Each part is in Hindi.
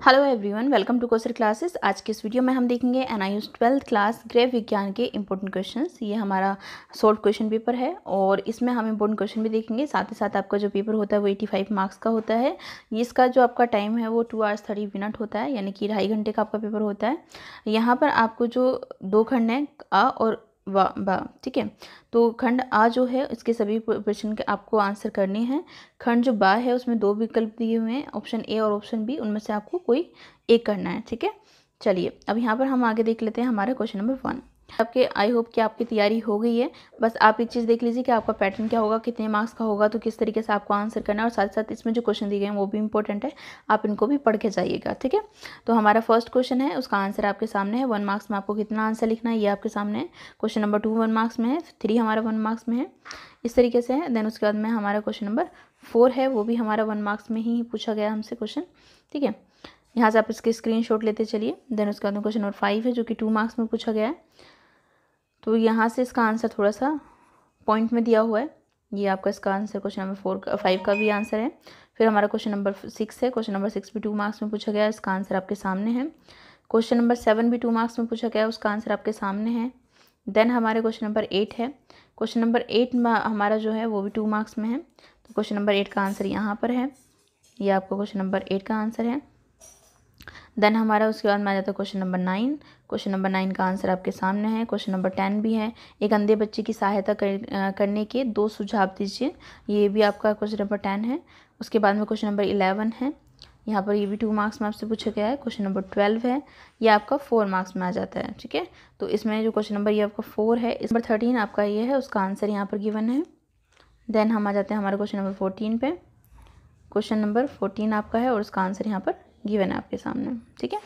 hello everyone welcome to Kausar classes आज के इस वीडियो में हम देखेंगे एन आई ट्वेल्थ क्लास ग्रह विज्ञान के इम्पोर्टेंट क्वेश्चंस ये हमारा शॉर्ट क्वेश्चन पेपर है और इसमें हम इंपॉर्टेंट क्वेश्चन भी देखेंगे साथ ही साथ आपका जो पेपर होता है वो एटी फाइव मार्क्स का होता है इसका जो आपका टाइम है वो टू आवर्स थर्टी मिनट होता है यानी कि ढाई घंटे का आपका पेपर होता है यहाँ पर आपको जो दो खंड है अ और वा बा ठीक है तो खंड आ जो है इसके सभी प्रश्न के आपको आंसर करने हैं खंड जो बा है उसमें दो विकल्प दिए हुए हैं ऑप्शन ए और ऑप्शन बी उनमें से आपको कोई एक करना है ठीक है चलिए अब यहाँ पर हम आगे देख लेते हैं हमारा क्वेश्चन नंबर वन आपके आई होप कि आपकी तैयारी हो गई है बस आप एक चीज़ देख लीजिए कि आपका पैटर्न क्या होगा कितने मार्क्स का होगा तो किस तरीके से आपको आंसर करना है और साथ साथ इसमें जो क्वेश्चन दिए गए हैं वो भी इंपॉर्टेंट है आप इनको भी पढ़ के जाइएगा ठीक है तो हमारा फर्स्ट क्वेश्चन है उसका आंसर आपके सामने है वन मार्क्स में आपको कितना आंसर लिखना है ये आपके सामने है question number two one marks में है थ्री हमारा वन मार्क्स में है इस तरीके से है देन उसके बाद में हमारा क्वेश्चन नंबर फोर है वो भी हमारा वन मार्क्स में ही पूछा गया हमसे क्वेश्चन ठीक है यहाँ से आप इसके स्क्रीनशॉट लेते चलिए देन उसके बाद में क्वेश्चन नंबर फाइव है जो कि टू मार्क्स में पूछा गया है तो यहाँ से इसका आंसर थोड़ा सा पॉइंट में दिया हुआ है ये आपका इसका आंसर क्वेश्चन नंबर फोर का फाइव का भी आंसर है फिर हमारा क्वेश्चन नंबर सिक्स है क्वेश्चन नंबर सिक्स भी टू मार्क्स में पूछा गया है इसका आंसर आपके सामने है क्वेश्चन नंबर सेवन भी टू मार्क्स में पूछा गया उसका आंसर आपके सामने है देन हमारे क्वेश्चन नंबर एट है क्वेश्चन नंबर एट हमारा जो है वो भी टू मार्क्स में है तो क्वेश्चन नंबर एट का आंसर यहाँ पर है ये आपका क्वेश्चन नंबर एट का आंसर है देन हमारा उसके बाद में आ जाता है question number nine question number nine का आंसर आपके सामने है क्वेश्चन नंबर टेन भी है एक अंधे बच्चे की सहायता कर, करने के दो सुझाव दीजिए ये भी आपका क्वेश्चन नंबर टेन है उसके बाद में क्वेश्चन नंबर इलेवन है यहाँ पर ये भी टू मार्क्स में आपसे पूछा गया है क्वेश्चन नंबर ट्वेल्व है ये आपका फोर मार्क्स में आ जाता है ठीक है तो इसमें जो क्वेश्चन नंबर ये आपका फोर है इस नंबर थर्टीन आपका ये है उसका आंसर यहाँ पर गिवन है देन हम आ जाते हैं हमारे क्वेश्चन नंबर फोर्टीन पे क्वेश्चन नंबर फोर्टीन आपका है और उसका आंसर यहाँ पर गिवन है आपके सामने ठीक है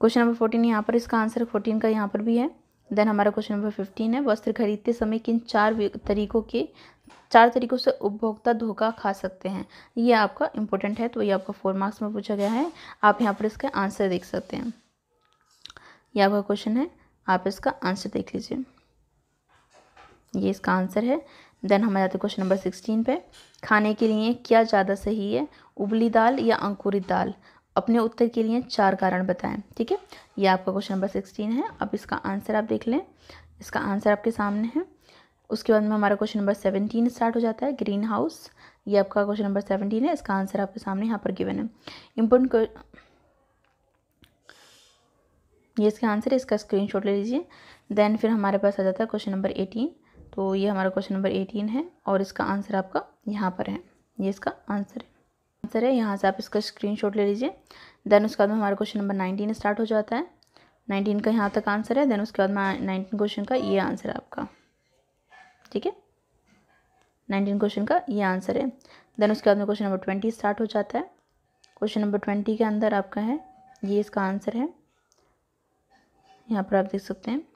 क्वेश्चन नंबर फोर्टीन यहाँ पर इसका आंसर फोर्टीन का यहाँ पर भी है देन हमारा क्वेश्चन नंबर फिफ्टीन है वस्त्र खरीदते समय किन चार तरीकों के चार तरीकों से उपभोक्ता धोखा खा सकते हैं ये आपका इंपॉर्टेंट है तो ये आपका फोर मार्क्स में पूछा गया है आप यहाँ पर इसका आंसर देख सकते हैं ये आपका क्वेश्चन है आप इसका आंसर देख लीजिए ये इसका आंसर है देन हम आ जाते हैं क्वेश्चन नंबर सिक्सटीन पे खाने के लिए क्या ज़्यादा सही है उबली दाल या अंकुरित दाल अपने उत्तर के लिए चार कारण बताएं ठीक है ये आपका क्वेश्चन नंबर सिक्सटीन है अब इसका आंसर आप देख लें इसका आंसर आपके सामने है उसके बाद में हमारा क्वेश्चन नंबर सेवनटीन स्टार्ट हो जाता है ग्रीन हाउस ये आपका क्वेश्चन नंबर सेवनटीन है इसका आंसर आपके सामने यहाँ पर गिवन है इम्पोर्टेंट ये इसका आंसर है इसका स्क्रीनशॉट ले लीजिए देन फिर हमारे पास आ जाता है क्वेश्चन नंबर एटीन तो ये हमारा क्वेश्चन नंबर एटीन है और इसका आंसर आपका यहाँ पर है ये इसका आंसर है आंसर है यहाँ से आप इसका स्क्रीनशॉट ले लीजिए देन उसके बाद में हमारा क्वेश्चन नंबर नाइनटीन स्टार्ट हो जाता है नाइनटीन का यहाँ तक आंसर है देन उसके बाद में नाइनटीन क्वेश्चन का ये आंसर है आपका ठीक है नाइनटीन क्वेश्चन का ये आंसर है देन उसके बाद में क्वेश्चन नंबर ट्वेंटी स्टार्ट हो जाता है क्वेश्चन नंबर ट्वेंटी के अंदर आपका है ये इसका आंसर है यहाँ पर आप देख सकते हैं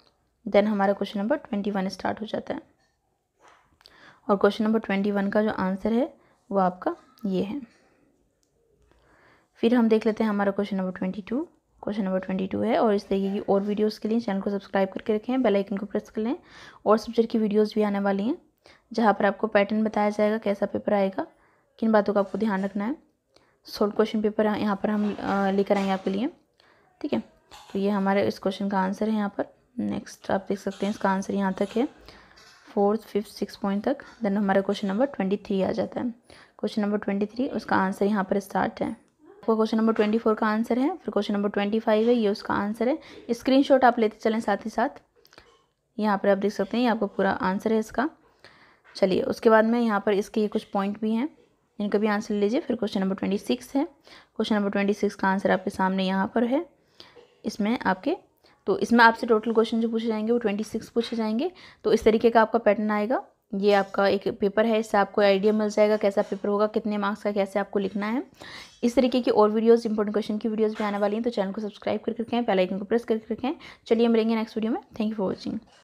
देन हमारा question number twenty one start हो जाता है और क्वेश्चन नंबर ट्वेंटी वन का जो आंसर है वो आपका ये है फिर हम देख लेते हैं हमारा question number twenty two question number twenty two है और इस तरीके की और वीडियोस के लिए चैनल को सब्सक्राइब करके रखें बेल आइकन को प्रेस कर लें और सब्जेक्ट की वीडियोस भी आने वाली हैं जहाँ पर आपको पैटर्न बताया जाएगा कैसा पेपर आएगा किन बातों का आपको ध्यान रखना है सोल्ड क्वेश्चन पेपर यहाँ पर हम लेकर आएंगे आपके लिए ठीक है तो ये हमारे इस क्वेश्चन का आंसर है यहाँ पर नेक्स्ट आप देख सकते हैं इसका आंसर यहाँ तक है फोर्थ फिफ्थ सिक्स पॉइंट तक देन हमारा क्वेश्चन नंबर ट्वेंटी थ्री आ जाता है क्वेश्चन नंबर ट्वेंटी थ्री उसका आंसर यहाँ पर स्टार्ट है आपका क्वेश्चन नंबर ट्वेंटी फोर का आंसर है फिर क्वेश्चन नंबर ट्वेंटी फाइव है ये उसका आंसर है शॉट आप लेते चलें साथ ही साथ यहाँ पर आप देख सकते हैं ये आपका पूरा आंसर है इसका चलिए उसके बाद में यहाँ पर इसके ये कुछ पॉइंट भी हैं इनका भी आंसर लीजिए फिर क्वेश्चन नंबर ट्वेंटी सिक्स है क्वेश्चन नंबर ट्वेंटी सिक्स का आंसर आपके सामने यहाँ पर है इसमें आपके तो इसमें आपसे टोटल क्वेश्चन जो पूछे जाएंगे वो ट्वेंटी सिक्स पूछे जाएंगे तो इस तरीके का आपका पैटर्न आएगा ये आपका एक पेपर है इससे आपको आइडिया मिल जाएगा कैसा पेपर होगा कितने मार्क्स का कैसे आपको लिखना है इस तरीके की और वीडियोज़ इंपॉर्टेंट क्वेश्चन की वीडियोज भी आने वाली हैं तो चैनल को सब्सक्राइब करके रखें पहले आइकन को प्रेस करके रखें चलिए मिलेंगे नेक्स्ट वीडियो में थैंक यू फॉर वॉचिंग